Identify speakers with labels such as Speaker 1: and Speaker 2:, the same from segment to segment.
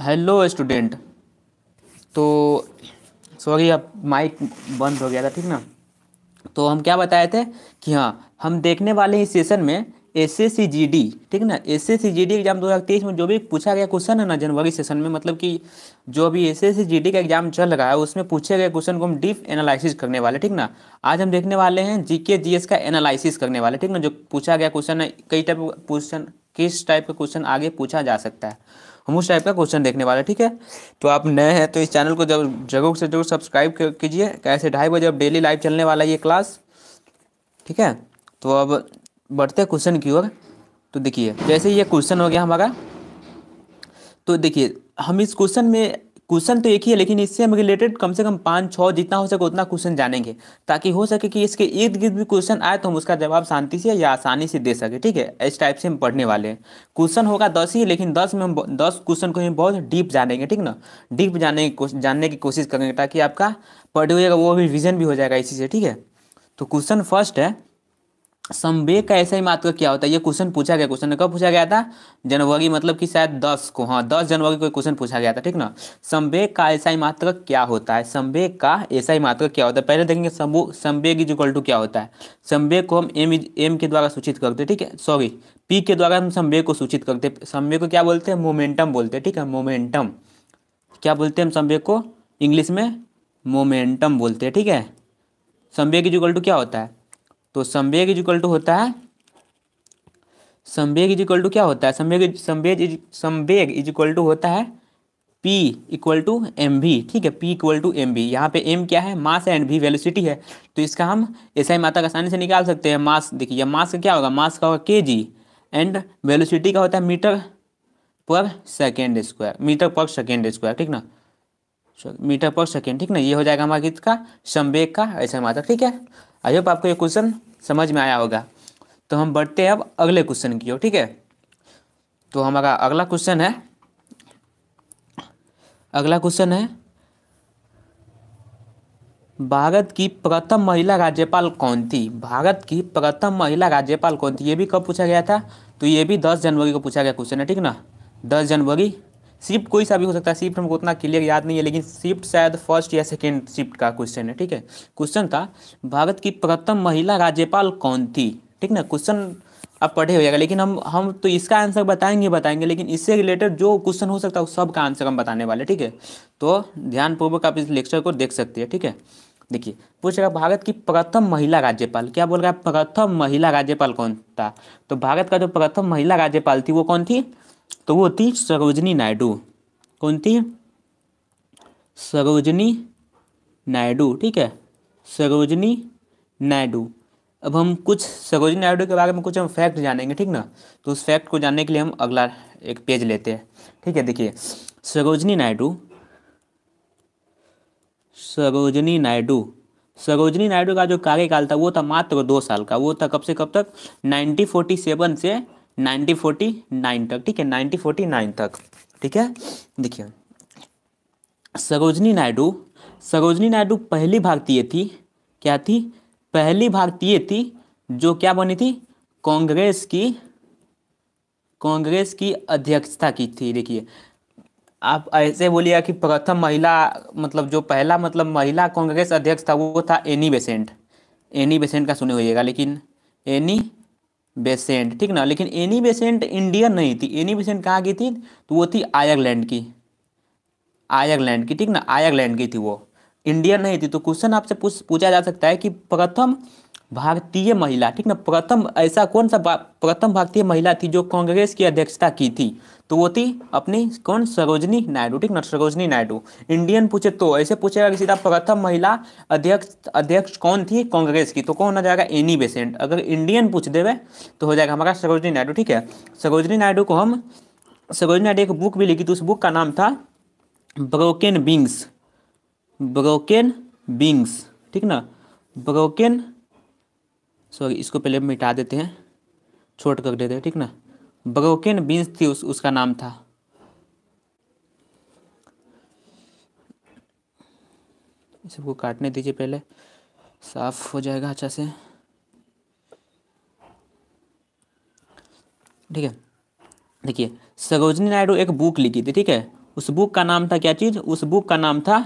Speaker 1: hello student तो sorry अब mic बंद हो गया था ठीक ना तो हम क्या बताए थे कि हाँ हम देखने वाले इस सेशन में S S C G D ठीक ना S S C G D exam दो हज़ार तेईस में जो भी पूछा गया क्वेश्चन है ना जनवरी सेशन में मतलब कि जो अभी S S C G D का एग्जाम चल रहा है उसमें पूछे गए क्वेश्चन को हम डीप एनालिसिस करने वाले ठीक ना आज हम देखने वाले हैं जी के जी एस का एनालिसिस करने वाले ठीक ना जो पूछा गया क्वेश्चन है कई टाइप क्वेश्चन किस टाइप का क्वेश्चन आगे पूछा जा सकता है हम उस टाइप का क्वेश्चन देखने वाले ठीक है तो आप नए हैं तो इस चैनल को जब जरूर से जरूर सब्सक्राइब कीजिए कैसे ढाई बजे अब डेली लाइव चलने वाला ये क्लास ठीक है तो अब बढ़ते क्वेश्चन की ओर तो देखिए जैसे ये क्वेश्चन हो गया हमारा तो देखिए हम इस क्वेश्चन में क्वेश्चन तो एक ही है लेकिन इससे हम रिलेटेड कम से कम पाँच छः जितना हो सके उतना क्वेश्चन जानेंगे ताकि हो सके कि इसके इर्द गिर्द भी क्वेश्चन आए तो हम उसका जवाब शांति से या आसानी से दे सके ठीक है इस टाइप से हम पढ़ने वाले हैं क्वेश्चन होगा दस ही लेकिन दस में हम दस क्वेश्चन को हम बहुत डीप जानेंगे ठीक ना डीप जाने की जानने की कोशिश करेंगे ताकि आपका पढ़े हुएगा वो भी रिविजन भी हो जाएगा इसी से ठीक है तो क्वेश्चन फर्स्ट है संवेग का ऐसा ही मात्र क्या होता है ये क्वेश्चन पूछा गया क्वेश्चन कब पूछा गया था जनवरी मतलब कि शायद दस को हाँ दस जनवरी को क्वेश्चन पूछा गया था ठीक ना संवेग का ऐसा ही मात्र क्या होता है संवेग का ऐसा ही मात्र क्या होता है पहले देखेंगे संवेग इज इक्वल टू क्या होता है संवेग को हम एम एम के द्वारा सूचित करते हैं ठीक है सॉरी पी के द्वारा हम संवेग को सूचित करते हैं संवेग को क्या बोलते हैं मोमेंटम बोलते हैं ठीक है मोमेंटम क्या बोलते हैं हम संवेग को इंग्लिश में मोमेंटम बोलते हैं ठीक है संवेग इज इक्वल टू क्या होता है तो संवेग इज इक्वल टू होता है संवेग इज इक्वल टू क्या होता है संवेग संवेग संवेग इज इक्वल टू होता है P equal to M V ठीक है P equal to M V यहाँ पे m क्या है मास एंड भी वेलोसिटी है तो इसका हम एस आई माता का आसानी से निकाल सकते हैं मास देखिए मास का क्या होगा मास का होगा के जी एंड वेलोसिटी का होता है metre per second square metre per second square ठीक ना मीटर पर सेकेंड ठीक ना ये हो जाएगा हमारा किसका संवेग का ऐसा माता ठीक है आई होप आपको ये क्वेश्चन समझ में आया होगा तो हम बढ़ते हैं अब अगले क्वेश्चन की ओर ठीक है तो हमारा अगला क्वेश्चन है अगला क्वेश्चन है भारत की प्रथम महिला राज्यपाल कौन थी भारत की प्रथम महिला राज्यपाल कौन थी ये भी कब पूछा गया था तो ये भी दस जनवरी को पूछा गया क्वेश्चन है ठीक ना दस जनवरी शिफ्ट कोई सा भी हो सकता है शिफ्ट हमको उतना क्लियर याद नहीं है लेकिन शिफ्ट शायद फर्स्ट या सेकेंड शिफ्ट का क्वेश्चन है ठीक है क्वेश्चन था भारत की प्रथम महिला राज्यपाल कौन थी ठीक ना क्वेश्चन अब पढ़े हो जाएगा लेकिन हम हम तो इसका आंसर बताएंगे बताएंगे लेकिन इससे रिलेटेड जो क्वेश्चन हो सकता है उस सब का आंसर हम बताने वाले ठीक है तो ध्यानपूर्वक आप इस लेक्चर को देख सकते हैं ठीक है देखिए पूछ रहा भारत की प्रथम महिला राज्यपाल क्या बोल रहा है प्रथम महिला राज्यपाल कौन था तो भारत का जो प्रथम महिला राज्यपाल थी वो कौन थी तो वो थी सरोजनी नायडू कौन थी सरोजनी नायडू ठीक है सरोजनी नायडू अब हम कुछ सरोजनी नायडू के बारे में कुछ हम फैक्ट जानेंगे ठीक ना तो उस फैक्ट को जानने के लिए हम अगला एक पेज लेते हैं ठीक है देखिए सरोजनी नायडू सरोजनी नायडू सरोजनी नायडू का जो कार्यकाल था वो था मात्र दो साल का वो था कब से कब तक 1947 से 1949 तक ठीक है 1949 तक ठीक है देखिए सरोजनी नायडू सरोजनी नायडू पहली भारतीय थी क्या थी पहली भारतीय थी जो क्या बनी थी कांग्रेस की कांग्रेस की अध्यक्षता की थी देखिए आप ऐसे बोलिएगा कि प्रथम महिला मतलब जो पहला मतलब महिला कांग्रेस अध्यक्ष था वो था एनी बेसेंट एनी बेसेंट का सुने होइएगा लेकिन एनी बेसेंट ठीक ना लेकिन एनी बेसेंट इंडियन नहीं थी एनी बेसेंट कहाँ की थी तो वो थी आयरलैंड की आयरलैंड की ठीक ना आयरलैंड की थी वो इंडियन नहीं थी तो क्वेश्चन आपसे पूछा जा सकता है कि प्रथम भारतीय महिला ठीक ना प्रथम ऐसा कौन सा प्रथम भारतीय महिला थी जो कांग्रेस की अध्यक्षता की थी तो वो थी अपनी कौन सरोजनी नायडू ठीक ना सरोजनी नायडू इंडियन पूछे तो ऐसे पूछेगा कि सीधा प्रथम महिला अध्यक्ष अध्यक्ष कौन थी कांग्रेस की तो कौन हो जाएगा एनी बेसेंट अगर इंडियन पूछ देवे तो हो जाएगा हमारा सरोजनी नायडू ठीक है सरोजनी नायडू को हम सरोजनी नायडू एक बुक भी लिखी थी उस बुक का नाम था ब्रोकेन बिंग्स ब्रोकेन बिंग्स ठीक ना ब्रोकेन सो इसको पहले मिटा देते हैं छोट कर देते हैं ठीक ना ब्रोकन बीन्स थी उस, उसका नाम था सबको काटने दीजिए पहले साफ हो जाएगा अच्छा से ठीक है देखिए सरोजनी नायडू एक बुक लिखी थी ठीक है उस बुक का नाम था क्या चीज़ उस बुक का नाम था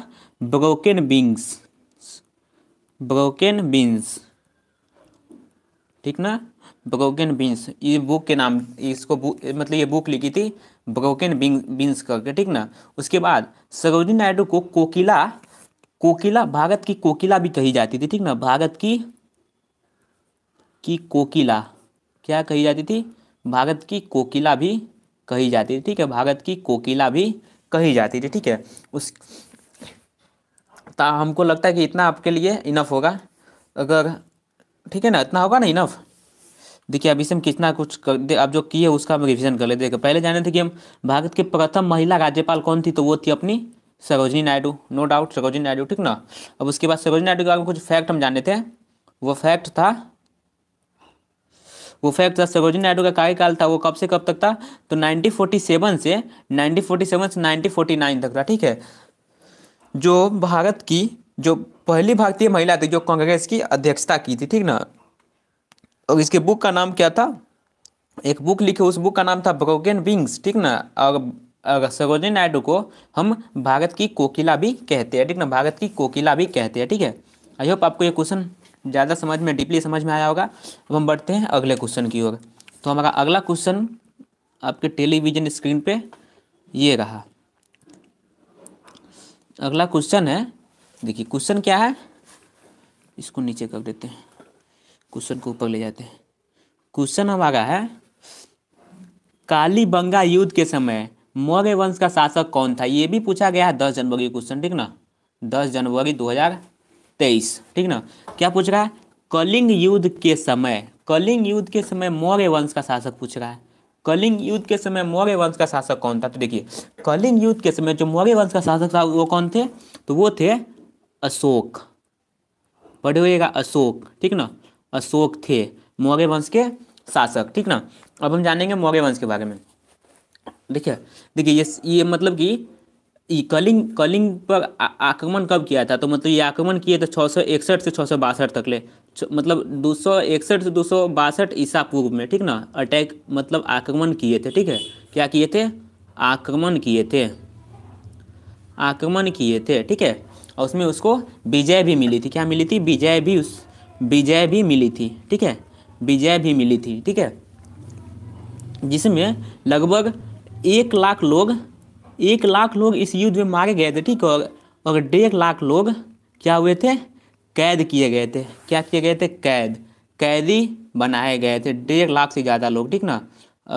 Speaker 1: ब्रोकन बिंग्स ब्रोकन बिंग्स ठीक ना बगोकिन बीन्स ये बुक के नाम इसको मतलब ये बुक लिखी थी बगोकिन बीन्स करके ठीक ना उसके बाद सरोजनी नायडू को कोकिला कोकिला भारत की कोकिला भी कही जाती थी ठीक ना भारत की की कोकिला क्या कही जाती थी भारत की कोकिला भी कही जाती थी ठीक है भारत की कोकिला भी कही जाती थी ठीक है उस ता हमको लगता है कि इतना आपके लिए इनफ होगा अगर ठीक है ना इतना होगा ना इनफ देखिए अभी से हम कितना कुछ कर दे आप जो किए उसका हम रिविजन कर लेते हैं पहले जाने थे कि हम भारत के प्रथम महिला राज्यपाल कौन थी तो वो थी अपनी सरोजनी नायडू नो डाउट सरोजनी नायडू ठीक ना अब उसके बाद सरोजनी नायडू के बारे में कुछ फैक्ट हम जाने थे वो फैक्ट था वो फैक्ट था सरोजनी नायडू का कार्यकाल था वो कब से कब तक था तो नाइनटीन से नाइनटीन से नाइनटीन तक था ठीक है जो भारत की जो पहली भारतीय महिला थी जो कांग्रेस की अध्यक्षता की थी ठीक ना और इसके बुक का नाम क्या था एक बुक लिखी उस बुक का नाम था ब्रोकन विंग्स ठीक ना और और सरोजनी नायडू को हम भारत की कोकिला भी कहते हैं ठीक ना भारत की कोकिला भी कहते हैं ठीक है आई होप आपको ये क्वेश्चन ज़्यादा समझ में डीपली समझ में आया होगा अब हम बढ़ते हैं अगले क्वेश्चन की ओर तो हमारा अगला क्वेश्चन आपके टेलीविजन स्क्रीन पे ये रहा अगला क्वेश्चन है देखिए क्वेश्चन क्या है इसको नीचे कर देते हैं क्वेश्चन को ऊपर ले जाते हैं क्वेश्चन हमारा है काली बंगा युद्ध के समय मौर्य वंश का शासक कौन था ये भी पूछा गया है दस जनवरी क्वेश्चन ठीक ना दस जनवरी दो हजार तेईस ठीक ना क्या पूछ रहा है कलिंग युद्ध के समय कलिंग युद्ध के समय मौर्य वंश का शासक पूछ रहा है कलिंग युद्ध के समय मौर्य वंश का शासक कौन था तो देखिए कलिंग युद्ध के समय जो मौर्य वंश का शासक था वो कौन थे तो वो थे अशोक पढ़े हुएगा अशोक ठीक ना अशोक थे मौर्य वंश के शासक ठीक ना अब हम जानेंगे मौर्य वंश के बारे में देखिए देखिए ये ये मतलब कि ये कलिंग कलिंग पर आक्रमण कब किया था तो मतलब ये आक्रमण किए थे छः सौ इकसठ से छः सौ बासठ तक ले मतलब दो सौ इकसठ से दो सौ बासठ ईसा पूर्व में ठीक ना अटैक मतलब आक्रमण किए थे ठीक है क्या किए थे आक्रमण किए थे आक्रमण किए थे ठीक है और उसमें उसको विजय भी मिली थी क्या मिली थी विजय भी उस विजय भी मिली थी ठीक है विजय भी मिली थी ठीक है जिसमें लगभग एक लाख लोग एक लाख लोग इस युद्ध में मारे गए थे ठीक और और डेढ़ लाख लोग क्या हुए थे कैद किए गए थे क्या किए गए थे कैद कैदी बनाए गए थे डेढ़ लाख से ज़्यादा लोग ठीक ना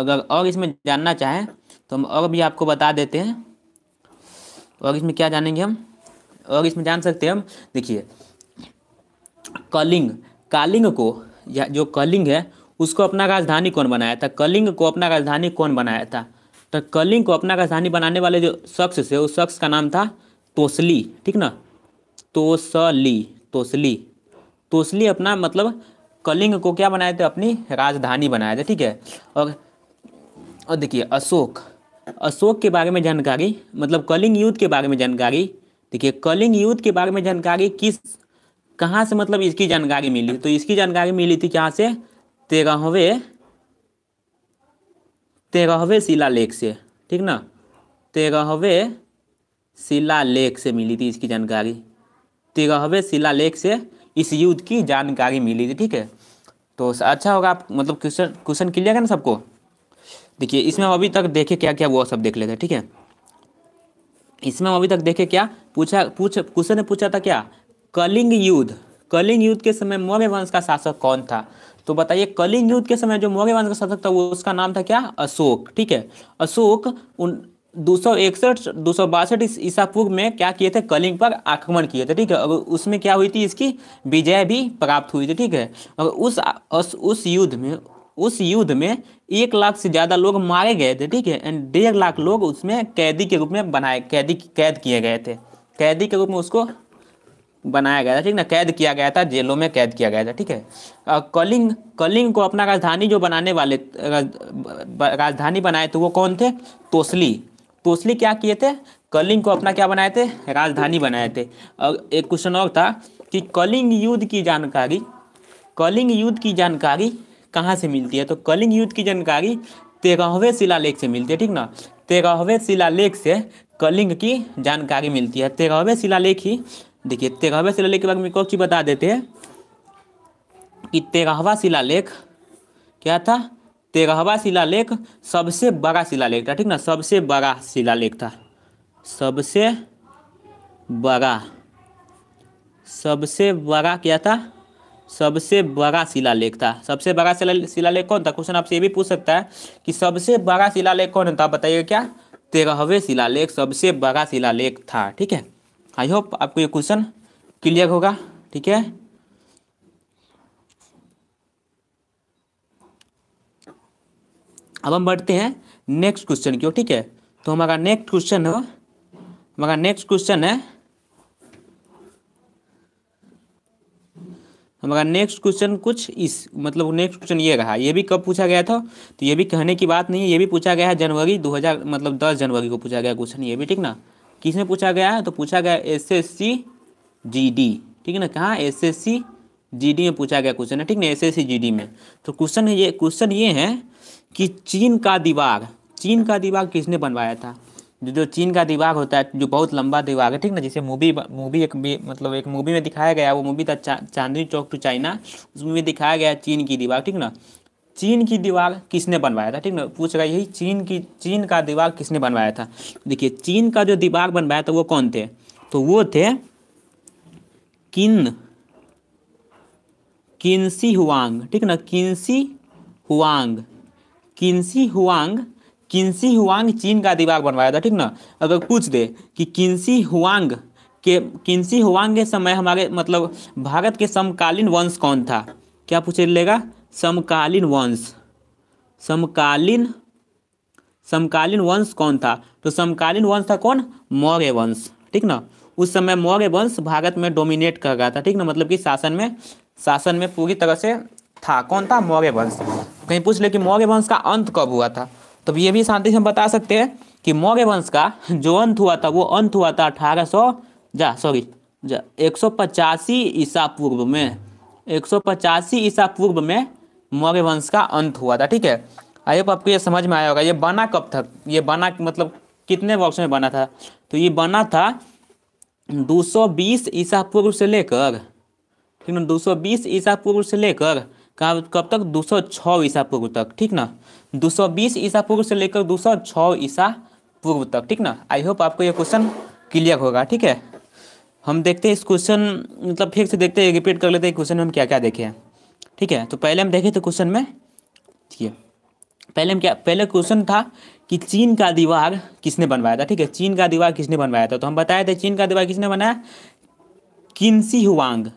Speaker 1: अगर और इसमें जानना चाहें तो हम और भी आपको बता देते हैं और इसमें क्या जानेंगे हम और इसमें जान सकते हैं हम देखिए कलिंग कालिंग को या जो कलिंग है उसको अपना राजधानी कौन बनाया था कलिंग को अपना राजधानी कौन बनाया था तो कलिंग को अपना राजधानी बनाने वाले जो शख्स थे उस शख्स का नाम था तोसली ठीक ना तोसली तोसली तोसली अपना मतलब कलिंग को क्या बनाए थे अपनी राजधानी बनाए थे ठीक है और और देखिए अशोक अशोक के बारे में जानकारी मतलब कलिंग युद्ध के बारे में जानकारी देखिए कलिंग युद्ध के बारे में जानकारी किस कहाँ से मतलब इसकी जानकारी मिली तो इसकी जानकारी मिली थी कहाँ से तेरहवें तेरहवें लेख से ठीक ना तेरहवें लेख से मिली थी इसकी जानकारी तेरहवें लेख से इस युद्ध की जानकारी मिली थी ठीक है तो अच्छा होगा आप मतलब क्वेश्चन क्वेश्चन क्लियर है ना सबको देखिए इसमें अभी तक देखे क्या क्या वो सब देख लेते हैं ठीक है इसमें हम अभी तक देखे क्या पूछा पूछ क्वेश्चन ने पूछा था क्या कलिंग युद्ध कलिंग युद्ध के समय मौर्य वंश का शासक कौन था तो बताइए कलिंग युद्ध के समय जो मौर्य वंश का शासक था वो उसका नाम था क्या अशोक ठीक है अशोक उन दो सौ इकसठ दो सौ बासठ ईसा पूर्व में क्या किए थे कलिंग पर आक्रमण किए थे ठीक है और उसमें क्या हुई थी इसकी विजय भी प्राप्त हुई थी ठीक है और उस उस युद्ध में उस युद्ध में एक लाख से ज़्यादा लोग मारे गए थे ठीक है एंड डेढ़ लाख लोग उसमें कैदी के रूप में बनाए कैदी कैद किए गए थे कैदी के रूप में उसको बनाया गया था ठीक ना कैद किया गया था जेलों में कैद किया गया था ठीक है कलिंग कलिंग को अपना राजधानी जो बनाने वाले राजधानी बनाए थे वो कौन थे तोसली तोसली क्या किए थे कलिंग को अपना क्या बनाए थे राजधानी बनाए थे और एक क्वेश्चन और था कि कलिंग युद्ध की जानकारी कलिंग युद्ध की जानकारी कहाँ से मिलती है तो कलिंग युद्ध की जानकारी शिला शिलालेख से मिलती है ठीक ना शिला शिलालेख से कलिंग की जानकारी मिलती है शिला शिलालेख ही देखिए शिला शिलालेख के बारे में कौन चीज़ बता देते हैं कि तेरहवा शिलालेख क्या था तेरहवा शिलालेख सबसे बड़ा शिलालेख था ठीक ना सबसे बड़ा शिलालेख था सबसे बड़ा सबसे बड़ा क्या था सबसे बड़ा शिलालेख था सबसे बड़ा शिलालेख कौन था क्वेश्चन आपसे ये भी पूछ सकता है कि सबसे बड़ा शिलालेख कौन था बताइए क्या तेरहवें शिलालेख सबसे बड़ा शिलालेख था ठीक है आई होप आपको ये क्वेश्चन क्लियर होगा ठीक है अब हम बढ़ते हैं नेक्स्ट क्वेश्चन की ओर ठीक है तो हमारा नेक्स्ट क्वेश्चन हो हमारा नेक्स्ट क्वेश्चन है हमारा नेक्स्ट क्वेश्चन कुछ इस मतलब नेक्स्ट क्वेश्चन ये रहा ये भी कब पूछा गया था तो ये भी कहने की बात नहीं है ये भी पूछा गया है जनवरी 2000 मतलब 10 जनवरी को पूछा गया क्वेश्चन ये भी ठीक ना किस में पूछा गया है तो पूछा गया S S C G D ठीक है ना कहाँ S S C G D में पूछा गया क्वेश्चन है ठीक ना S S C G D में तो क्वेश्चन ये क्वेश्चन ये है कि चीन का दीवार चीन का दीवार किसने बनवाया था जो चीन का दिमाग होता है जो बहुत लंबा दिमाग है ठीक ना जैसे मूवी मूवी एक मतलब एक मूवी में दिखाया गया वो मूवी था चा, चांदनी चौक टू चाइना उस मूवी में दिखाया गया चीन की दीवार ठीक ना चीन की दीवार किसने बनवाया था ठीक ना पूछ रहा यही चीन की चीन का दीवार किसने बनवाया था देखिए चीन का जो दीवार बनवाया था वो कौन थे तो वो थे किन किन्सी हुआंग ठीक ना Qin Shi Huang Qin Shi Huang Qin Shi Huang चीन का दिमाग बनवाया था ठीक ना अगर पूछ दे कि किन्सी हुआंग के किन्सी हुआंग के समय हमारे मतलब भारत के समकालीन वंश कौन था क्या पूछ लेगा समकालीन वंश समकालीन समकालीन वंश कौन था तो समकालीन वंश था कौन मौर्य वंश ठीक ना उस समय मौर्य वंश भारत में डोमिनेट कर रहा था ठीक ना मतलब कि शासन में शासन में पूरी तरह से था कौन था मौर्य वंश कहीं पूछ ले कि मौर्य वंश का अंत कब हुआ था तो ये भी शांति से हम बता सकते हैं कि मौर्य वंश का जो अंत हुआ था वो अंत हुआ था अठारह सौ जा सॉरी जा एक सौ पचासी ईसा पूर्व में एक सौ पचासी ईसा पूर्व में मौर्य वंश का अंत हुआ था ठीक है आइए हाँ, आपको ये समझ में आया होगा ये बना कब था ये बना मतलब कितने वर्ष में बना था तो ये बना था 220 ईसा पूर्व से लेकर ठीक ना 220 ईसा पूर्व से लेकर कब तक 206 ईसा पूर्व तक ठीक ना 220 ईसा पूर्व से लेकर 206 ईसा पूर्व तक ठीक ना आई होप आपको ये क्वेश्चन क्लियर होगा ठीक है हम देखते हैं इस क्वेश्चन मतलब फिर से देखते हैं रिपीट कर लेते हैं क्वेश्चन में हम क्या क्या देखे हैं ठीक है तो पहले हम देखें तो क्वेश्चन में ठीक है पहले हम क्या पहले क्वेश्चन था कि चीन का दीवार किसने बनवाया था ठीक है चीन का दीवार किसने बनवाया था तो हम बताए थे चीन का दीवार किसने बनाया किन्सी हुआंग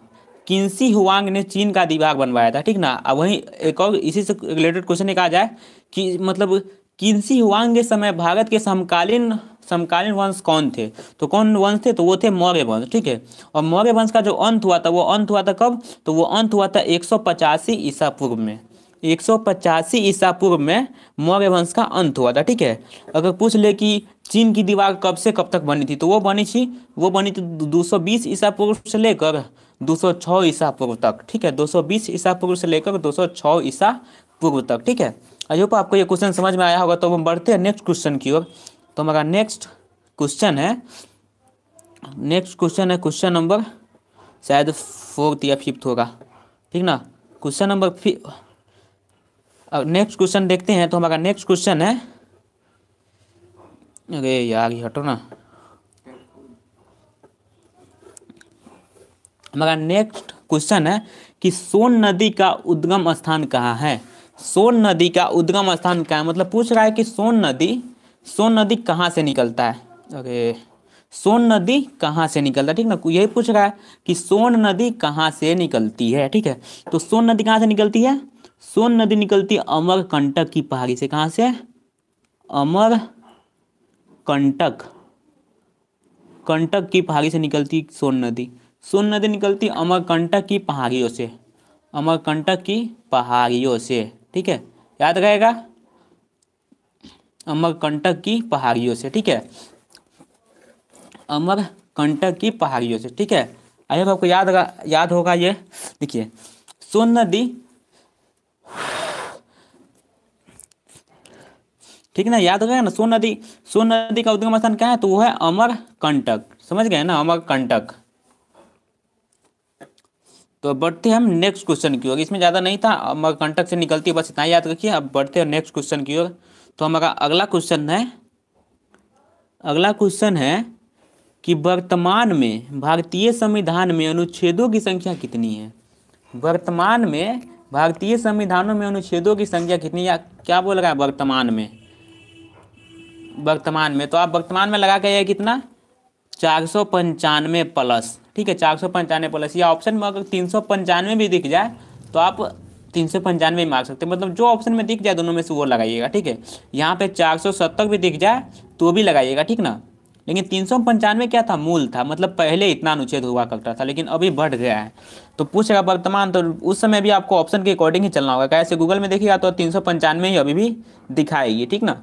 Speaker 1: किन्सी हुआंग ने चीन का दिमाग बनवाया था ठीक ना अब वहीं एक और इसी से रिलेटेड क्वेश्चन एक आ जाए कि मतलब किन्सी हुआंग के समय भारत के समकालीन समकालीन वंश कौन थे तो कौन वंश थे तो वो थे मौर्य वंश ठीक है और मौर्य वंश का जो अंत हुआ था वो अंत हुआ था कब तो वो अंत हुआ था एक ईसा पूर्व में एक सौ पचासी ईसा पूर्व में मौर्य वंश का अंत हुआ था ठीक है अगर पूछ ले कि चीन की दीवार कब से कब तक बनी थी तो वो बनी थी वो बनी थी दो सौ बीस ईसा पूर्व से लेकर दो सौ छः ईसा पूर्व तक ठीक है दो सौ बीस ईसा पूर्व से लेकर दो सौ छः ईसा पूर्व तक ठीक है आई होप आपको ये क्वेश्चन समझ में आया होगा तो हम बढ़ते हैं नेक्स्ट क्वेश्चन की ओर तो हमारा नेक्स्ट क्वेश्चन है नेक्स्ट क्वेश्चन है क्वेश्चन नंबर शायद फोर्थ या फिफ्थ होगा ठीक ना क्वेश्चन नंबर अब नेक्स्ट क्वेश्चन देखते हैं तो हमारा नेक्स्ट क्वेश्चन है अरे यार ये हटो ना हमारा नेक्स्ट क्वेश्चन है कि सोन नदी का उद्गम स्थान कहाँ है सोन नदी का उद्गम स्थान कहाँ है मतलब पूछ रहा है कि सोन नदी सोन नदी कहाँ से निकलता है अरे सोन नदी कहाँ से निकलता है ठीक ना यही पूछ रहा है कि सोन नदी कहाँ से निकलती है ठीक है तो सोन नदी कहाँ से निकलती है सोन नदी निकलती अमर कंटक की पहाड़ी से कहाँ से अमर कंटक कंटक की पहाड़ी से निकलती सोन नदी सोन नदी निकलती अमर कंटक की पहाड़ियों से अमर कंटक की पहाड़ियों से ठीक है याद रहेगा अमर कंटक की पहाड़ियों से ठीक है अमर कंटक की पहाड़ियों से ठीक है आइए आपको याद याद होगा ये देखिए सोन नदी ठीक है ना याद रखेगा ना सोन नदी सोन नदी का उद्गम स्थान क्या है तो वो है अमर कंटक समझ गए ना अमर कंटक तो बढ़ते हम नेक्स्ट क्वेश्चन की ओर इसमें ज़्यादा नहीं था अमर कंटक से निकलती है बस इतना याद रखिए अब बढ़ते हैं नेक्स्ट क्वेश्चन की ओर तो हमारा अगला क्वेश्चन है अगला क्वेश्चन है कि वर्तमान में भारतीय संविधान में अनुच्छेदों की संख्या कितनी है वर्तमान में भारतीय संविधानों में अनुच्छेदों की संख्या कितनी या क्या बोल रहा है वर्तमान में वर्तमान में तो आप वर्तमान में लगा के ये कितना चार सौ पंचानवे प्लस ठीक है चार सौ पंचानवे प्लस या ऑप्शन में अगर तीन सौ पंचानवे भी दिख जाए तो आप तीन सौ पंचानवे ही मांग सकते हैं मतलब जो ऑप्शन में दिख जाए दोनों में से वो लगाइएगा ठीक है यहाँ पे चार सौ सत्तर भी दिख जाए तो भी लगाइएगा ठीक ना लेकिन तीन सौ पंचानवे क्या था मूल था मतलब पहले इतना अनुच्छेद हुआ करता था लेकिन अभी बढ़ गया है तो पूछेगा वर्तमान तो उस समय भी आपको ऑप्शन के अकॉर्डिंग ही चलना होगा कैसे गूगल में देखिएगा तो तीन सौ पंचानवे ही अभी भी दिखाएगी ठीक ना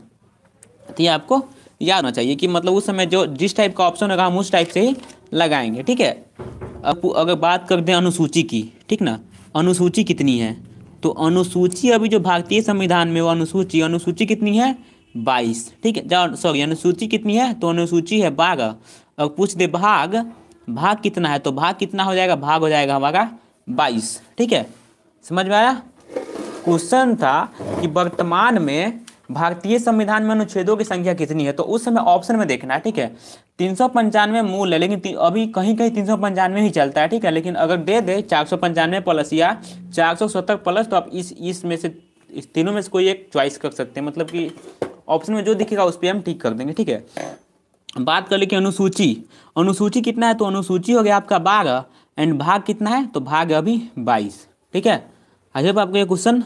Speaker 1: तो ये आपको याद होना चाहिए कि मतलब उस समय जो जिस टाइप का ऑप्शन होगा हम उस टाइप से ही लगाएंगे ठीक है अब अगर बात कर दें अनुसूची की ठीक ना अनुसूची कितनी है तो अनुसूची अभी जो भारतीय संविधान में वो अनुसूची अनुसूची कितनी है बाईस ठीक है सॉरी अनुसूची कितनी है तो अनुसूची है बारह अब पूछ दे भाग भाग कितना है तो भाग कितना हो जाएगा भाग हो जाएगा हमारा बाईस ठीक है समझ में आया क्वेश्चन था कि वर्तमान में भारतीय संविधान में अनुच्छेदों की संख्या कितनी है तो उस समय ऑप्शन में देखना है ठीक है तीन सौ पंचानवे मूल है लेकिन अभी कहीं कहीं तीन सौ पंचानवे ही चलता है ठीक है लेकिन अगर दे दे चार सौ पंचानवे प्लस या चार सौ सत्तर प्लस तो आप इस इसमें से इस तीनों में से कोई एक चॉइस कर सकते हैं मतलब कि ऑप्शन में जो दिखेगा उस पर हम ठीक कर देंगे ठीक है बात कर ले कि अनुसूची अनुसूची कितना है तो अनुसूची हो गया आपका बारह एंड भाग कितना है तो भाग अभी बाईस ठीक है अजय आपको ये क्वेश्चन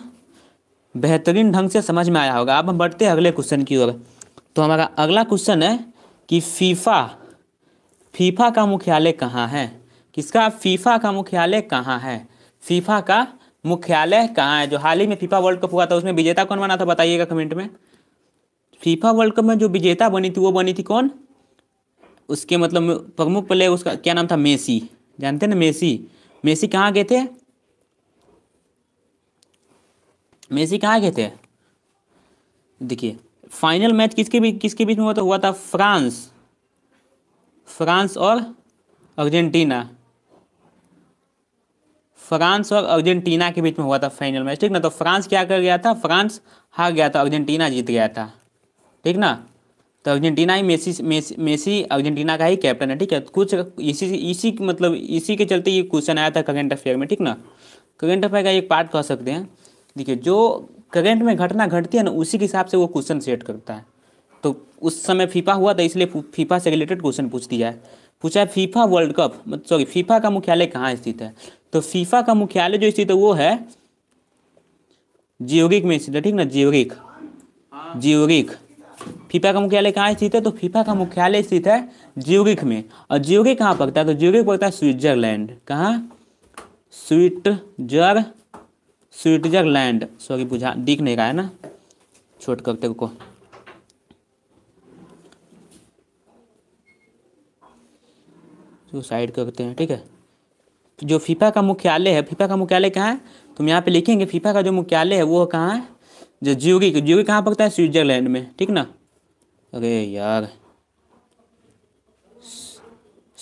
Speaker 1: बेहतरीन ढंग से समझ में आया होगा अब हम बढ़ते हैं अगले क्वेश्चन की ओर तो हमारा अगला क्वेश्चन है कि फीफा फीफा का मुख्यालय कहाँ है किसका फीफा का मुख्यालय कहाँ है फीफा का मुख्यालय कहाँ है जो हाल ही में फीफा वर्ल्ड कप हुआ था उसमें विजेता कौन बना था बताइएगा कमेंट में फीफा वर्ल्ड कप में जो विजेता बनी थी वो बनी थी कौन उसके मतलब प्रमुख प्लेयर उसका क्या नाम था मेसी जानते ना मेसी मेसी कहाँ गए थे मेसी कहाँ गए थे देखिए फाइनल मैच किसके बीच किसके बीच में हुआ था हुआ था फ्रांस फ्रांस और अर्जेंटीना फ्रांस और अर्जेंटीना के बीच में हुआ था फाइनल मैच ठीक ना तो फ्रांस क्या कर गया था फ्रांस हार गया था अर्जेंटीना जीत गया था ठीक ना तो अर्जेंटीना ही मेसी मेसी मेसी अर्जेंटीना का ही कैप्टन है ठीक है कुछ इसी इसी मतलब इसी के चलते ये क्वेश्चन आया था करेंट अफेयर में ठीक ना करेंट अफेयर का एक पार्ट कह सकते हैं देखिए जो करेंट में घटना घटती है ना उसी के हिसाब से वो क्वेश्चन सेट करता है तो उस समय फीफा हुआ था इसलिए फीफा से रिलेटेड क्वेश्चन पूछ दिया है पूछा है FIFA World Cup sorry FIFA का मुख्यालय कहाँ स्थित है तो फीफा का मुख्यालय जो स्थित है वो है जियोगिक में स्थित है ठीक ना जियोगिक जियोगिक फीफा का मुख्यालय कहाँ स्थित है तो फीफा का मुख्यालय स्थित है जियोगिक में और जियोगिक कहाँ पड़ता है तो जियोगिक पड़ता है स्विट्जरलैंड कहाँ स्विट्जरलैंड स्विट्जरलैंड सो अभी बुझा दिख नहीं रहा है ना छोट कविता को तो साइड करते हैं ठीक है जो फीफा का मुख्यालय है फीफा का मुख्यालय कहाँ है तुम यहाँ पे लिखेंगे फीफा का जो मुख्यालय है वो कहाँ है जो ज्योगी ज्योगी कहाँ पकता है स्विट्जरलैंड में ठीक ना अरे यार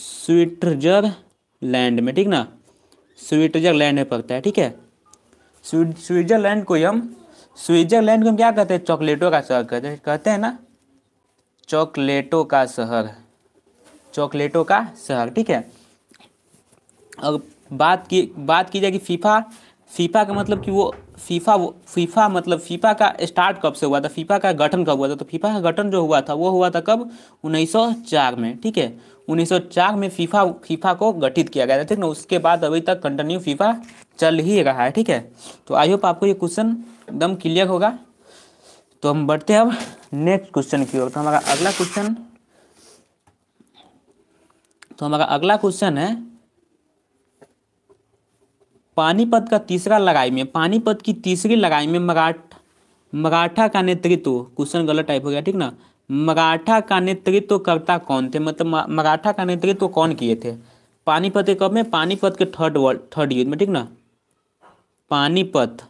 Speaker 1: स्विट्जरलैंड में ठीक ना स्विट्जरलैंड में पकता है ठीक है स्विट्जरलैंड को हम स्विट्जरलैंड को हम क्या कहते हैं चॉकलेटों का शहर कहते हैं कहते हैं ना चॉकलेटों का शहर चॉकलेटों का शहर ठीक है और बात की बात की जाए कि फीफा फीफा का मतलब कि वो फीफा वो फीफा मतलब फीफा का स्टार्ट कब से हुआ था फीफा का गठन कब हुआ था तो फीफा का गठन जो हुआ था वो हुआ था कब 1904 में ठीक है 1904 में फीफा फीफा को गठित किया गया था ठीक ना उसके बाद अभी तक कंटिन्यू फीफा चल ही रहा है ठीक है तो आई होप आपको ये क्वेश्चन एकदम क्लियर होगा तो हम बढ़ते हैं अब नेक्स्ट क्वेश्चन की ओर तो हमारा अगला क्वेश्चन तो हमारा अगला क्वेश्चन है पानीपत का तीसरा लड़ाई में पानीपत की तीसरी लड़ाई में मराठ मराठा का नेतृत्व क्वेश्चन गलत टाइप हो गया ठीक ना मराठा का नेतृत्व करता कौन थे मतलब मराठा का नेतृत्व कौन किए थे पानीपत के कब में पानीपत के थर्ड वर्ल्ड थर्ड युद्ध में ठीक ना पानीपत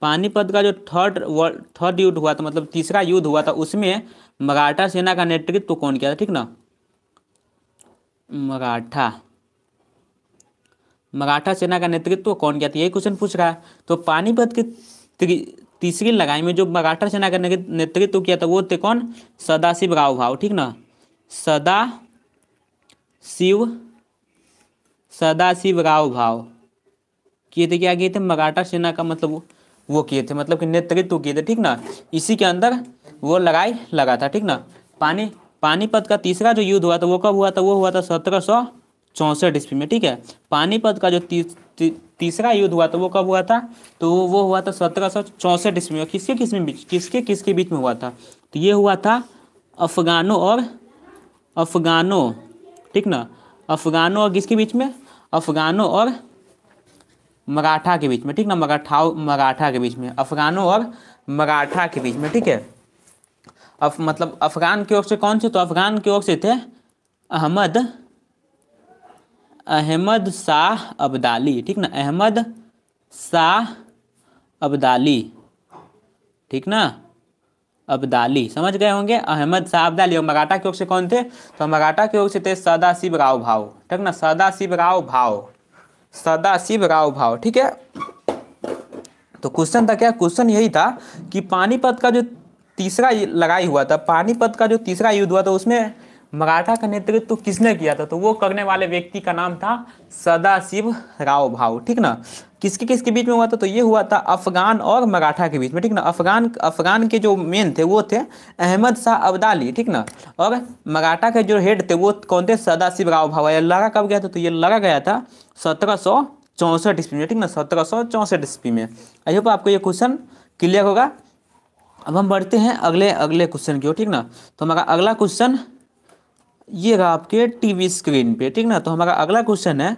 Speaker 1: पानीपत का जो थर्ड वर्ल्ड थर्ड युद्ध हुआ था मतलब तीसरा युद्ध हुआ था उसमें मराठा सेना का नेतृत्व तो कौन किया था ठीक ना मराठा मराठा सेना का नेतृत्व कौन किया था यही क्वेश्चन पूछ रहा है तो पानीपत के तीसरी लगाई में जो मराठा सेना का नेतृत्व किया था वो थे कौन सदाशिव राव भाव ठीक ना सदा शिव सदाशिव राव भाव किए थे क्या किए थे मराठा सेना का मतलब वो किए थे मतलब कि नेतृत्व किए थे ठीक ना इसी के अंदर वो लगाई लगा था ठीक ना पानी पानीपत का तीसरा जो युद्ध हुआ था वो कब हुआ था वो हुआ था सत्रह सौ चौंसठ ईस्वी में ठीक है पानीपत का जो ती, ती, तीसरा युद्ध हुआ था तो वो कब हुआ था तो वो हुआ था सत्रह सौ चौसठ ईस्वी में किसके किस में बीच किसके किसके बीच में हुआ था तो ये हुआ था अफगानों और अफगानों ठीक ना अफगानों और किसके बीच में अफगानों और मराठा के बीच में ठीक ना मराठाओ मराठा के बीच में अफगानों और मराठा के बीच में ठीक है अफ मतलब अफगान की ओर से कौन से तो अफगान की ओर से थे अहमद अहमद शाह अब्दाली ठीक ना अहमद शाह अब्दाली ठीक ना अब्दाली समझ गए होंगे अहमद शाह अब्दाली और मगाटा के ओर से कौन थे तो मगाटा के ओर से थे शिव राव भाव ठीक ना सदा शिव राव भाव सदा शिव राव भाव ठीक है तो क्वेश्चन था क्या क्वेश्चन यही था कि पानीपत का जो तीसरा लड़ाई हुआ था पानीपत का जो तीसरा युद्ध हुआ था उसमें मराठा का नेतृत्व तो किसने किया था तो वो करने वाले व्यक्ति का नाम था सदाशिव राव भाव ठीक ना किसके किसके बीच में हुआ था तो ये हुआ था अफगान और मराठा के बीच में ठीक ना अफगान अफगान के जो मेन थे वो थे अहमद शाह अब्दाली ठीक ना और मराठा के जो हेड थे वो कौन थे सदाशिव राव भाव ये लड़ा कब गया था तो ये लड़ा गया था सत्रह सौ चौंसठ ईस्वी में ठीक ना सत्रह सौ चौंसठ ईस्वी में आई होप आपको ये क्वेश्चन क्लियर होगा अब हम बढ़ते हैं अगले अगले क्वेश्चन की ओर ठीक ना तो हमारा अगला क्वेश्चन ये रहा आपके टीवी स्क्रीन पे ठीक ना तो हमारा अगला क्वेश्चन है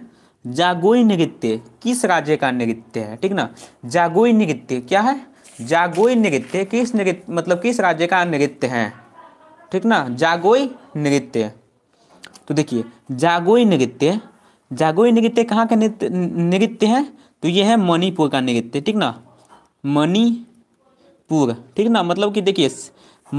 Speaker 1: जागोई नृत्य किस राज्य का नृत्य है ठीक ना जागोई नृत्य क्या है जागोई नृत्य किस नृत्य मतलब किस राज्य का नृत्य है ठीक ना जागोई नृत्य तो देखिए जागोई नृत्य जागोई नृत्य कहाँ का नृत्य नृत्य है तो ये है मणिपुर का नृत्य ठीक ना मणिपुर ठीक ना मतलब कि देखिए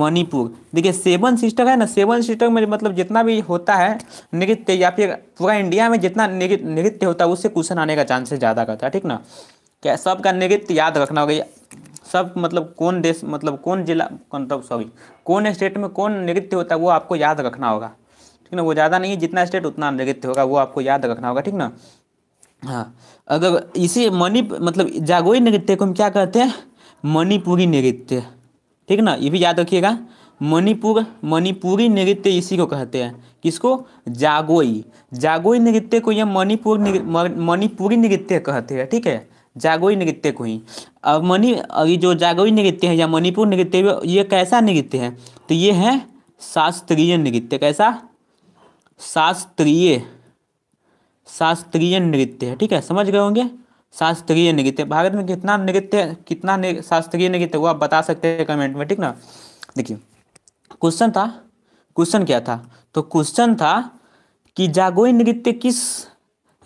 Speaker 1: मणिपुर देखिए सेवन सिस्टर है ना सेवन सिस्टर में मतलब जितना भी होता है नृत्य या फिर पूरा इंडिया में जितना नृत्य होता है उससे क्वेश्चन आने का चांसेस ज़्यादा करता है ठीक ना क्या सबका नृत्य याद रखना होगा सब मतलब कौन देश मतलब कौन जिला मतलब सॉरी कौन स्टेट तो में कौन नृत्य होता है वो आपको याद रखना होगा ठीक ना वो ज़्यादा नहीं जितना स्टेट उतना नृत्य होगा वो आपको याद रखना होगा ठीक ना हाँ अगर इसी मणि मतलब जागोई नृत्य को हम क्या कहते हैं मणिपुरी नृत्य ठीक है ना ये भी याद रखिएगा मणिपुर मणिपुरी नृत्य इसी को कहते हैं किसको जागोई जागोई नृत्य को यह मणिपुर मणिपुरी नृत्य कहते हैं ठीक है जागोई नृत्य को ही अब मणि ये जो जागोई नृत्य है या मणिपुर नृत्य ये कैसा नृत्य है तो ये है शास्त्रीय नृत्य कैसा शास्त्रीय शास्त्रीय नृत्य है ठीक है समझ गए होंगे शास्त्रीय नृत्य भारत में कितना नृत्य कितना शास्त्रीय नृत्य वो आप बता सकते हैं कमेंट में ठीक ना देखिए क्वेश्चन था क्वेश्चन क्या था तो क्वेश्चन था कि जागोई नृत्य किस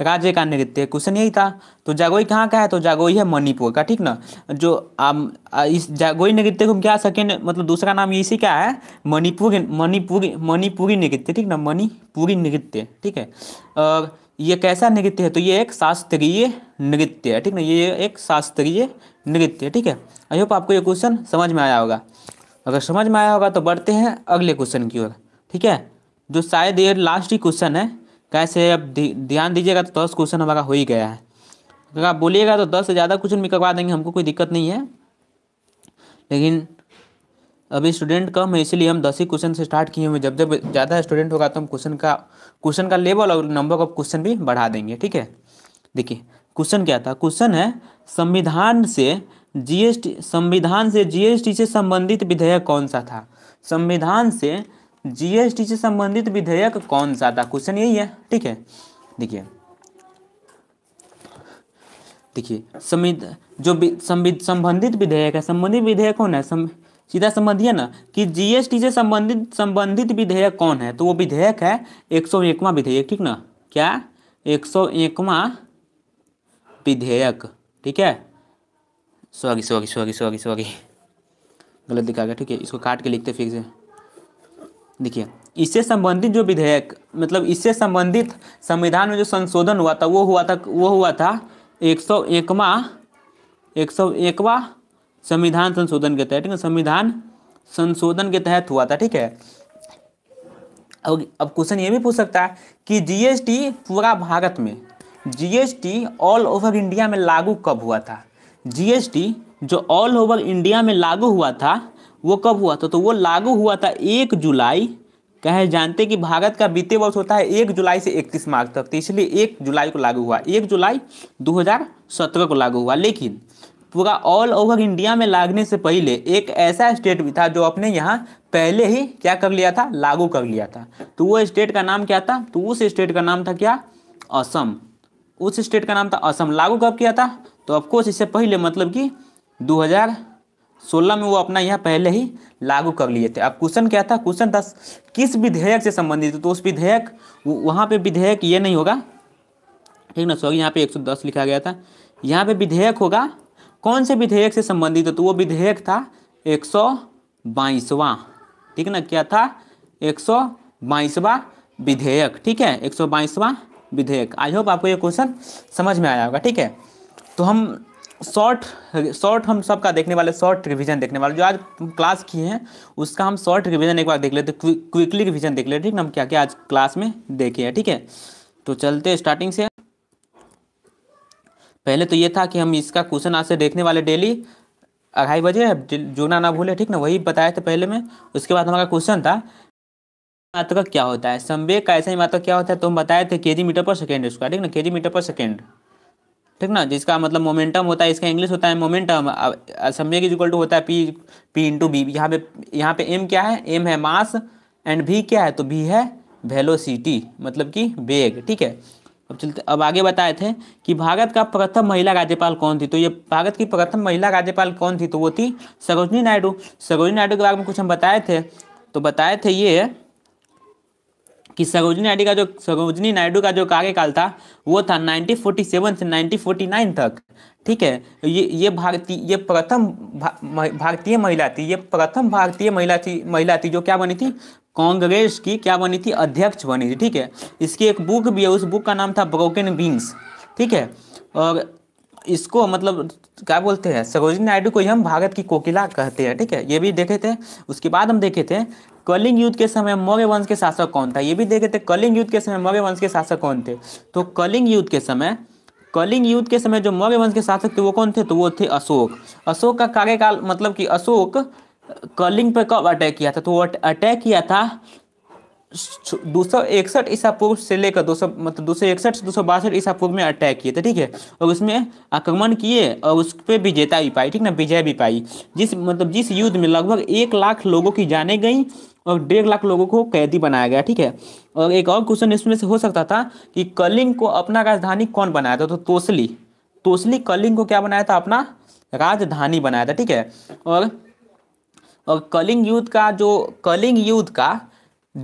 Speaker 1: राज्य का नृत्य है क्वेश्चन यही था तो जागोई कहाँ का है तो जागोई है मणिपुर का ठीक ना जो आम इस जागोई नृत्य को हम क्या सकें मतलब दूसरा नाम इसी क्या है मणिपुर मणिपुरी मणिपुरी नृत्य ठीक ना मणिपुरी नृत्य ठीक है और ये कैसा नृत्य है तो ये एक शास्त्रीय नृत्य है ठीक ना ये एक शास्त्रीय नृत्य है ठीक है आई होप आपको ये क्वेश्चन समझ में आया होगा अगर समझ में आया होगा तो बढ़ते हैं अगले क्वेश्चन की ओर ठीक है जो शायद ये लास्ट ही क्वेश्चन है कैसे अब ध्यान दीजिएगा तो दस क्वेश्चन हमारा हो ही गया है अगर आप बोलिएगा तो दस से ज़्यादा क्वेश्चन भी करवा देंगे हमको कोई दिक्कत नहीं है लेकिन अभी स्टूडेंट कम है इसलिए हम दस ही क्वेश्चन से स्टार्ट किए हुए जब जब ज़्यादा स्टूडेंट होगा तो हम क्वेश्चन का क्वेश्चन का लेवल और नंबर ऑफ क्वेश्चन भी बढ़ा देंगे ठीक है देखिए क्वेश्चन क्या था क्वेश्चन है संविधान से जीएसटी संविधान से जीएसटी से संबंधित विधेयक कौन सा था संविधान से जीएसटी से संबंधित विधेयक कौन सा था क्वेश्चन यही है ठीक है देखिए देखिए संविध जो संबंधित विधेयक है संबंधित विधेयक कौन है सीधा समझिए ना कि जीएसटी से संबंधित संबंधित विधेयक कौन है तो वो विधेयक है एक सौ एकवा विधेयक ठीक ना क्या एक सौ एकवा विधेयक ठीक है sorry sorry sorry sorry sorry गलत दिखा गया ठीक है इसको काट के लिखते फिर से देखिए इससे संबंधित जो विधेयक मतलब इससे संबंधित संविधान में जो संशोधन हुआ था वो हुआ था वो हुआ था एक सौ एकवा एक सौ एकवा संविधान संशोधन के तहत संविधान संशोधन के तहत हुआ था ठीक है अब अब क्वेश्चन ये भी पूछ सकता है कि जीएसटी पूरा भारत में जीएसटी ऑल ओवर इंडिया में लागू कब हुआ था जीएसटी जो ऑल ओवर इंडिया में लागू हुआ था वो कब हुआ था तो वो लागू हुआ था एक जुलाई कहे जानते कि भारत का वित्तीय वर्ष होता है एक जुलाई से इकतीस मार्च तक तो इसलिए एक जुलाई को लागू हुआ एक जुलाई दो को लागू हुआ लेकिन पूरा ऑल ओवर इंडिया में लागने से पहले एक ऐसा स्टेट भी था जो अपने यहाँ पहले ही क्या कर लिया था लागू कर लिया था तो वो स्टेट का नाम क्या था तो उस स्टेट का नाम था क्या असम उस स्टेट का नाम था असम लागू कब किया था तो ऑफकोर्स इससे पहले मतलब कि 2016 में वो अपना यहाँ पहले ही लागू कर लिए थे अब क्वेश्चन क्या था क्वेश्चन था किस विधेयक से संबंधित तो उस विधेयक वहाँ पे विधेयक ये नहीं होगा ठीक ना सॉरी यहाँ पे 110 लिखा गया था यहाँ पे विधेयक होगा कौन से विधेयक से संबंधित है तो वो विधेयक था एक सौ बाईसवां ठीक ना क्या था एक सौ बाईसवां विधेयक ठीक है एक सौ बाईसवां विधेयक आई होप आपको ये क्वेश्चन समझ में आया होगा ठीक है तो हम शॉर्ट शॉर्ट हम सबका देखने वाले शॉर्ट रिवीजन देखने वाले जो आज क्लास किए हैं उसका हम शॉर्ट रिवीजन एक बार देख लेते क्विकली रिवीजन देख लेते ठीक ना हम क्या क्या आज क्लास में देखे हैं ठीक है तो चलते स्टार्टिंग से पहले तो ये था कि हम इसका क्वेश्चन आज से देखने वाले डेली अढ़ाई बजे जुड़ना ना भूले ठीक ना वही बताया था पहले में उसके बाद हमारा क्वेश्चन था मात्रक क्या होता है संवेग का ऐसा ही मात्रक क्या होता है तो हम बताए थे के जी मीटर पर सेकेंड उसका ठीक ना के जी मीटर पर सेकेंड ठीक ना जिसका मतलब मोमेंटम होता है इसका इंग्लिश होता है मोमेंटम संवेग इज इक्वल टू होता है पी पी इंटू बी यहाँ पे यहाँ पे एम क्या है एम है मास एंड भी क्या है तो भी है वेलोसिटी मतलब कि बेग ठीक है अब चलते अब आगे बताए थे कि भारत का प्रथम महिला राज्यपाल कौन थी तो ये भारत की प्रथम महिला राज्यपाल कौन थी तो वो थी सरोजनी नायडू सरोजनी नायडू के बारे में कुछ हम बताए थे तो बताए थे ये कि सरोजनी नायडू का जो सरोजनी नायडू का जो कार्यकाल था वो था 1947 से 1949 तक ठीक है ये ये भारतीय ये प्रथम भा, भारतीय महिला थी ये प्रथम भारतीय महिला थी महिला थी जो क्या बनी थी कांग्रेस की क्या बनी थी अध्यक्ष बनी थी ठीक है इसकी एक बुक भी है उस बुक का नाम था ब्रोकन विंग्स ठीक है और इसको मतलब क्या बोलते हैं सरोजिनी नायडू को हम भारत की कोकिला कहते हैं ठीक है ये भी देखे थे उसके बाद हम देखे थे कलिंग युद्ध के समय मौर्य वंश के शासक कौन था ये भी देखे थे कलिंग युद्ध के समय मौर्य वंश के शासक कौन थे तो कलिंग युद्ध के समय कलिंग युद्ध के समय जो मौर्य वंश के शासक थे वो कौन थे तो वो थे अशोक अशोक का कार्यकाल मतलब कि अशोक कलिंग पे कब अटैक किया था तो वो अटैक किया था दो सौ इकसठ ईसा पूर्व से लेकर दो सौ मतलब दो सौ इकसठ से दो सौ बासठ ईसा पूर्व में अटैक किए थे ठीक है और उसमें आक्रमण किए और उस पर विजेता भी पाई ठीक ना विजय भी पाई जिस मतलब जिस युद्ध में लगभग एक लाख लोगों की जाने गई और डेढ़ लाख लोगों को कैदी बनाया गया ठीक है और एक और क्वेश्चन इसमें से हो सकता था कि कलिंग को अपना राजधानी कौन बनाया था तो तोसली तोसली कलिंग को क्या बनाया था अपना राजधानी बनाया था ठीक है और और कलिंग युद्ध का जो कलिंग युद्ध का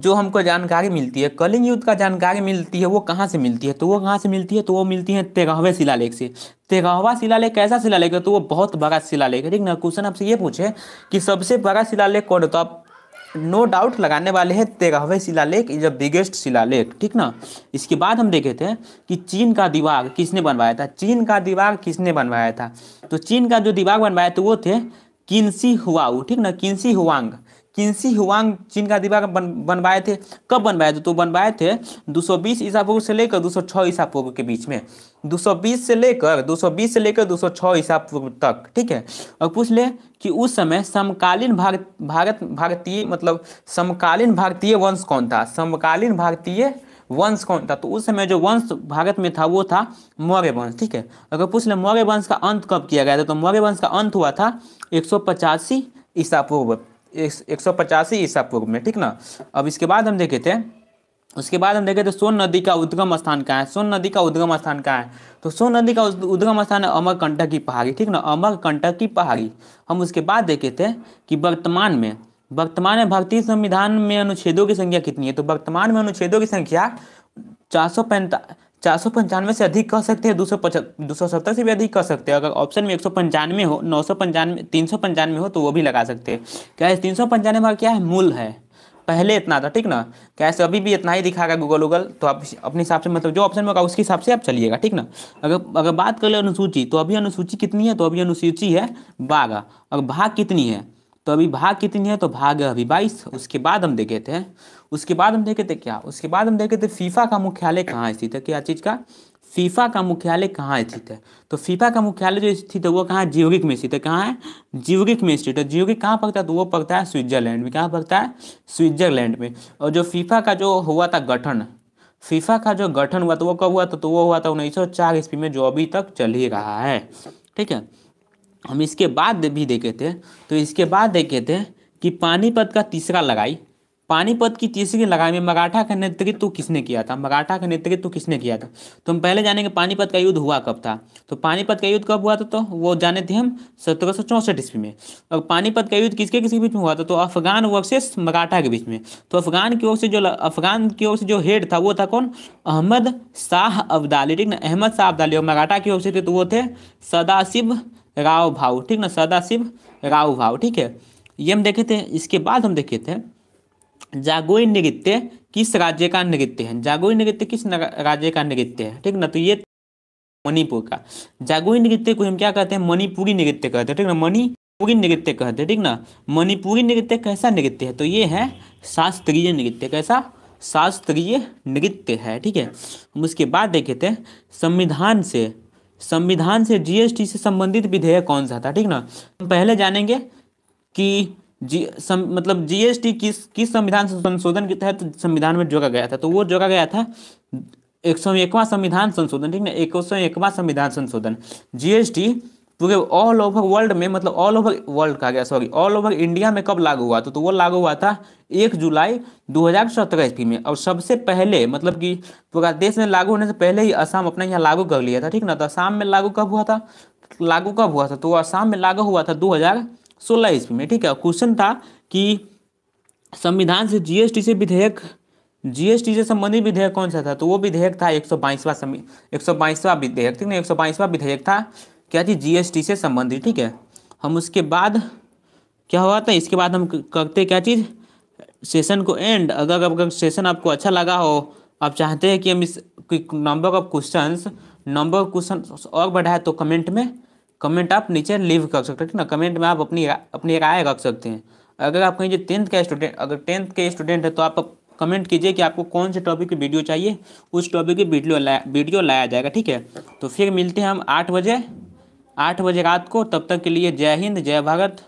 Speaker 1: जो हमको जानकारी मिलती है कलिंग युद्ध का जानकारी मिलती है वो कहाँ से मिलती है तो वो कहाँ से मिलती है तो वो मिलती है शिला शिलालेख से तेरहवा शिलालेख कैसा शिलालेख है तो वो बहुत बड़ा शिलालेख है ठीक ना क्वेश्चन आपसे ये पूछे कि सबसे बड़ा शिलालेख कौन है तो आप नो डाउट लगाने वाले हैं शिला शिलालेख इज द बिगेस्ट शिलालेख ठीक ना इसके बाद हम देखे थे कि चीन का दीवार किसने बनवाया था चीन का दीवार किसने बनवाया था तो चीन का जो दीवार बनवाया था वो थे किन्सी हुआ ठीक ना किन्सी हुआंग किन्सी हुआंग चीन का दिमाग बन, बनवाए थे कब बनवाए थे तो बनवाए थे 220 ईसा पूर्व से लेकर 206 ईसा पूर्व के बीच में 220 से लेकर 220 से लेकर 206 ईसा पूर्व तक ठीक है और पूछ ले कि उस समय समकालीन भारत भारत भारतीय मतलब समकालीन भारतीय वंश कौन था समकालीन भारतीय वंश कौन था तो उस समय जो वंश भारत में था वो था मौर्य वंश ठीक है अगर पूछ लें मौर्य वंश का अंत कब किया गया था तो मौर्य वंश का अंत हुआ था एक सौ पचासी ईसा पूर्व एक सौ पचासी ईसा पूर्व में ठीक ना अब इसके बाद हम देखे थे उसके बाद हम देखें तो सोन नदी का उद्गम स्थान कहाँ है सोन नदी का उद्गम स्थान कहाँ है तो सोन नदी का उद्गम स्थान है अमरकंटक की पहाड़ी ठीक ना अमरकंटक की पहाड़ी हम उसके बाद देखे थे कि वर्तमान में वर्तमान में भारतीय संविधान में अनुच्छेदों की संख्या कितनी है तो वर्तमान में अनुच्छेदों की संख्या चार सौ चार सौ पंचानवे से अधिक कह सकते हैं दो सौ दो सौ सत्तर से भी अधिक कह सकते हैं अगर ऑप्शन में एक सौ पंचानवे हो नौ सौ पंचानवे तीन सौ पंचानवे हो तो वो भी लगा सकते हैं क्या तीन सौ पंचानवे भाग क्या है मूल है पहले इतना था ठीक ना कैसे अभी भी इतना ही दिखाएगा गूगल वूगल तो आप अपने हिसाब से मतलब जो ऑप्शन में होगा उसके हिसाब से आप चलिएगा ठीक ना अगर अगर बात कर ले अनुसूची तो अभी अनुसूची कितनी है तो अभी अनुसूची है बाघ और भाग कितनी है तो अभी भाग कितनी है तो भाग है अभी बाईस उसके बाद हम देखे थे उसके बाद हम देखे थे क्या उसके बाद हम देखे थे फीफा का मुख्यालय कहाँ स्थित है क्या चीज़ का फीफा का मुख्यालय कहाँ स्थित है तो फीफा का मुख्यालय जो स्थित है वो कहाँ ज्यूरिक में स्थित है कहाँ है ज्यूरिक में स्थित है ज्यूरिक कहाँ पकता है तो वो पकता है स्विट्जरलैंड में कहाँ पकता है स्विट्जरलैंड में और जो फीफा का जो हुआ था गठन फीफा का जो गठन हुआ था वो कब हुआ था तो वो हुआ था उन्नीस सौ ईस्वी में जो अभी तक चल ही रहा है ठीक है हम इसके बाद भी देखे थे तो इसके बाद देखे थे कि पानीपत का तीसरा लगाई पानीपत की तीसरी लगाई में मराठा का नेतृत्व तो किसने किया था मराठा का नेतृत्व तो किसने किया था तो हम पहले जानेंगे पानीपत का युद्ध हुआ कब था तो पानीपत का युद्ध कब हुआ था तो वो जाने थे हम सत्रह सौ चौंसठ ईस्वी में और पानीपत का युद्ध किसके किसके बीच में हुआ था तो अफगान वर्सेस मराठा के बीच में तो अफगान की ओर से जो अफगान की ओर से जो हेड था वो था कौन अहमद शाह अब्दाली ठीक ना अहमद शाह अब्दाली और मराठा की ओर से थे तो वो थे सदाशिव राव भाव ठीक ना सदाशिव राव भाव ठीक है ये हम देखे थे इसके बाद हम देखे थे जागोई नृत्य किस राज्य का नृत्य है जागोई नृत्य किस राज्य का नृत्य है ठीक ना तो ये मणिपुर का जागोई नृत्य को हम क्या कहते हैं मणिपुरी नृत्य कहते हैं ठीक ना मणिपुरी नृत्य कहते हैं ठीक ना मणिपुरी नृत्य कैसा नृत्य है तो ये है शास्त्रीय नृत्य कैसा शास्त्रीय नृत्य है ठीक है हम उसके बाद देखे थे संविधान से संविधान से जीएसटी से संबंधित विधेयक कौन सा था ठीक ना हम पहले जानेंगे कि जी सम, मतलब जीएसटी किस किस संविधान संशोधन के तहत संविधान में जोड़ा गया था तो वो जोड़ा गया था एक सौ एकवा संविधान संशोधन ठीक ना एक सौ एकवा संविधान संशोधन जीएसटी क्योंकि ऑल ओवर वर्ल्ड में मतलब ऑल ओवर वर्ल्ड कहा गया सॉरी ऑल ओवर इंडिया में कब लागू हुआ था तो वो लागू हुआ था एक जुलाई 2017 ईस्वी में और सबसे पहले मतलब कि पूरा देश में लागू होने से पहले ही असम अपने यहाँ लागू कर लिया था ठीक ना तो असम में लागू कब हुआ था लागू कब हुआ था तो असम में लागू हुआ था 2016 ईस्वी में ठीक है क्वेश्चन था कि संविधान से जीएसटी से विधेयक जीएसटी से संबंधित विधेयक कौन सा था तो वो विधेयक था एक सौ बाईसवा एक सौ बाईसवा विधेयक ठीक ना एक सौ बाईसवा विधेयक था क्या थी जीएसटी से संबंधित ठीक है हम उसके बाद क्या हुआ था इसके बाद हम करते क्या चीज़ सेशन को एंड अगर अगर सेशन आपको अच्छा लगा हो आप चाहते हैं कि हम इस number of question number of question और बढ़ाए तो कमेंट में कमेंट आप नीचे लीव कर सकते हैं ठीक ना कमेंट में आप अपनी रा, अपनी राय रख सकते हैं अगर आप कहीं जो टेंथ का स्टूडेंट अगर टेंथ के स्टूडेंट है तो आप कमेंट कीजिए कि आपको कौन से टॉपिक की वीडियो चाहिए उस टॉपिक की वीडियो लाया वीडियो लाया जाएगा ठीक है तो फिर मिलते हैं हम आठ बजे आठ बजे रात को तब तक के लिए जय हिंद जय भारत